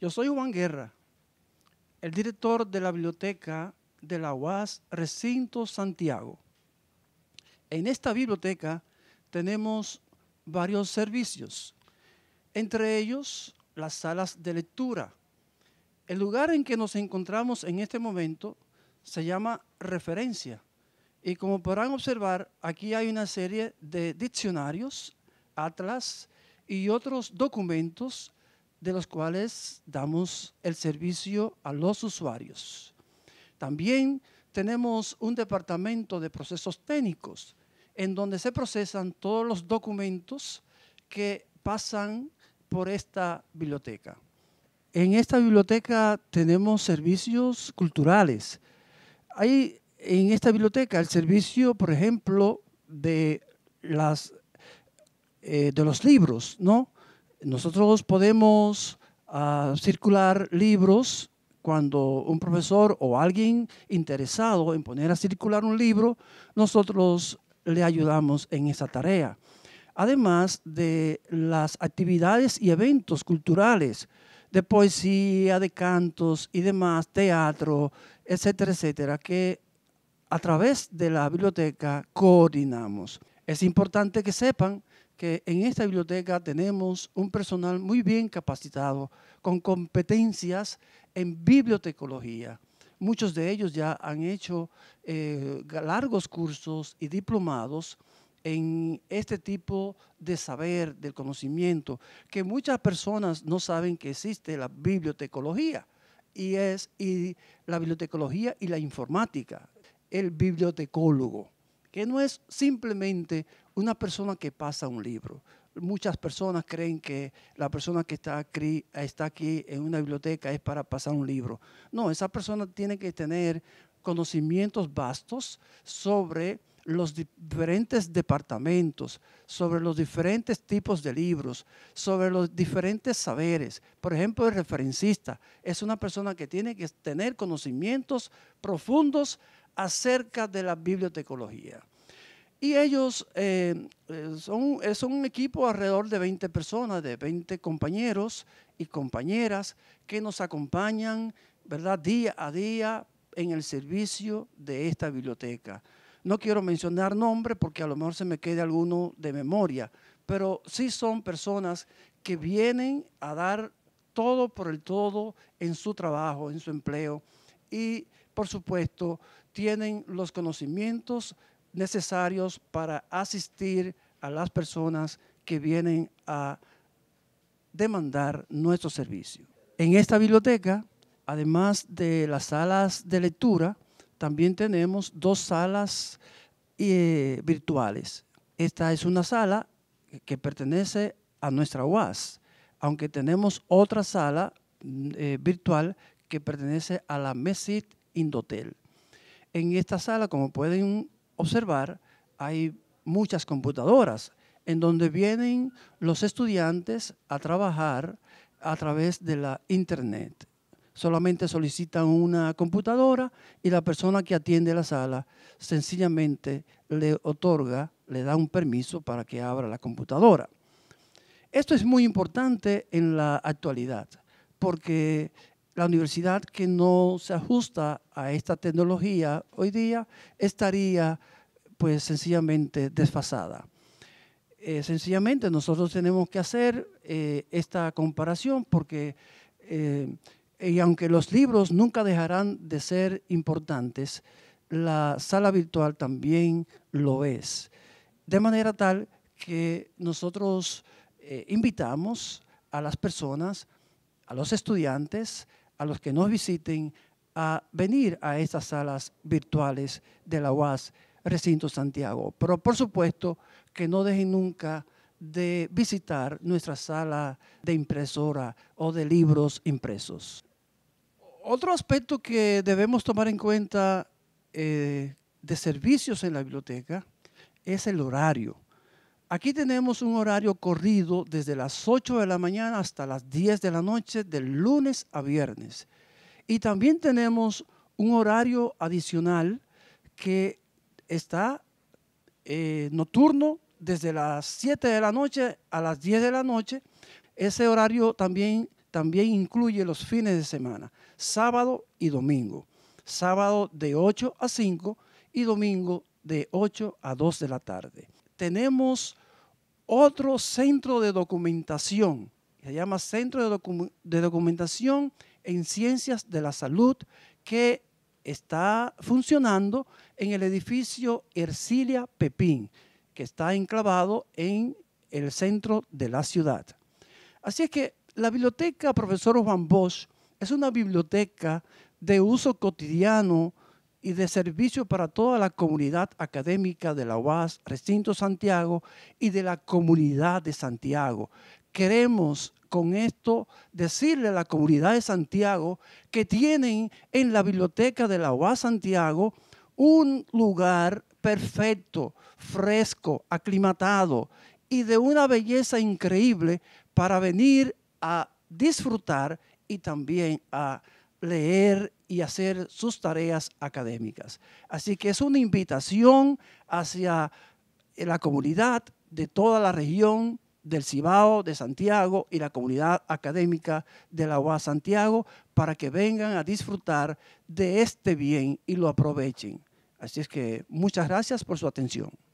Yo soy Juan Guerra, el director de la biblioteca de la UAS Recinto Santiago. En esta biblioteca tenemos varios servicios, entre ellos las salas de lectura. El lugar en que nos encontramos en este momento se llama referencia. Y como podrán observar, aquí hay una serie de diccionarios, atlas y otros documentos de los cuales damos el servicio a los usuarios. También tenemos un departamento de procesos técnicos en donde se procesan todos los documentos que pasan por esta biblioteca. En esta biblioteca tenemos servicios culturales. Hay en esta biblioteca el servicio, por ejemplo, de, las, eh, de los libros, ¿no? Nosotros podemos ah, circular libros cuando un profesor o alguien interesado en poner a circular un libro, nosotros le ayudamos en esa tarea. Además de las actividades y eventos culturales de poesía, de cantos y demás, teatro, etcétera, etcétera, que a través de la biblioteca coordinamos. Es importante que sepan que en esta biblioteca tenemos un personal muy bien capacitado, con competencias en bibliotecología. Muchos de ellos ya han hecho eh, largos cursos y diplomados en este tipo de saber, del conocimiento, que muchas personas no saben que existe la bibliotecología y es y la bibliotecología y la informática, el bibliotecólogo que no es simplemente una persona que pasa un libro. Muchas personas creen que la persona que está aquí, en una biblioteca es para pasar un libro. No, esa persona tiene que tener conocimientos vastos sobre los diferentes departamentos, sobre los diferentes tipos de libros, sobre los diferentes saberes. Por ejemplo, el referencista es una persona que tiene que tener conocimientos profundos acerca de la bibliotecología. Y ellos eh, eh, eh, son, un equipo alrededor de 20 personas, de 20 compañeros y compañeras que nos acompañan ¿verdad? día a día en el servicio de esta biblioteca. No quiero mencionar nombres porque a lo mejor se me quede alguno de memoria, pero sí son personas que vienen a dar todo por el todo en su trabajo, en su empleo, y por supuesto, tienen los conocimientos necesarios para asistir a las personas que vienen a demandar nuestro servicio. En esta biblioteca, además de las salas de lectura, también tenemos dos salas eh, virtuales. Esta es una sala que pertenece a nuestra UAS, aunque tenemos otra sala mm, eh, virtual que pertenece a la MESIT Indotel. En esta sala, como pueden observar, hay muchas computadoras en donde vienen los estudiantes a trabajar a través de la Internet. Solamente solicitan una computadora y la persona que atiende la sala sencillamente le otorga, le da un permiso para que abra la computadora. Esto es muy importante en la actualidad porque la universidad que no se ajusta a esta tecnología hoy día estaría pues sencillamente desfasada. Eh, sencillamente nosotros tenemos que hacer eh, esta comparación porque eh, y aunque los libros nunca dejarán de ser importantes, la sala virtual también lo es. De manera tal que nosotros invitamos a las personas, a los estudiantes, a los que nos visiten a venir a estas salas virtuales de la UAS Recinto Santiago. Pero por supuesto que no dejen nunca de visitar nuestra sala de impresora o de libros impresos. Otro aspecto que debemos tomar en cuenta eh, de servicios en la biblioteca es el horario. Aquí tenemos un horario corrido desde las 8 de la mañana hasta las 10 de la noche, del lunes a viernes. Y también tenemos un horario adicional que está eh, nocturno desde las 7 de la noche a las 10 de la noche. Ese horario también, también incluye los fines de semana, sábado y domingo. Sábado de 8 a 5 y domingo de 8 a 2 de la tarde tenemos otro centro de documentación, se llama Centro de, Documentación en Ciencias de la Salud, que está funcionando en el edificio Ercilia Pepín, que está enclavado en el centro de la ciudad. Así es que la biblioteca Profesor Juan Bosch es una biblioteca de uso cotidiano, y de servicio para toda la comunidad académica de la UAS Recinto Santiago y de la comunidad de Santiago. Queremos con esto decirle a la comunidad de Santiago que tienen en la biblioteca de la UAS Santiago un lugar perfecto, fresco, aclimatado y de una belleza increíble para venir a disfrutar y también a leer y hacer sus tareas académicas. Así que es una invitación hacia la comunidad de toda la región del Cibao, de Santiago y la comunidad académica de la UA Santiago para que vengan a disfrutar de este bien y lo aprovechen. Así es que muchas gracias por su atención.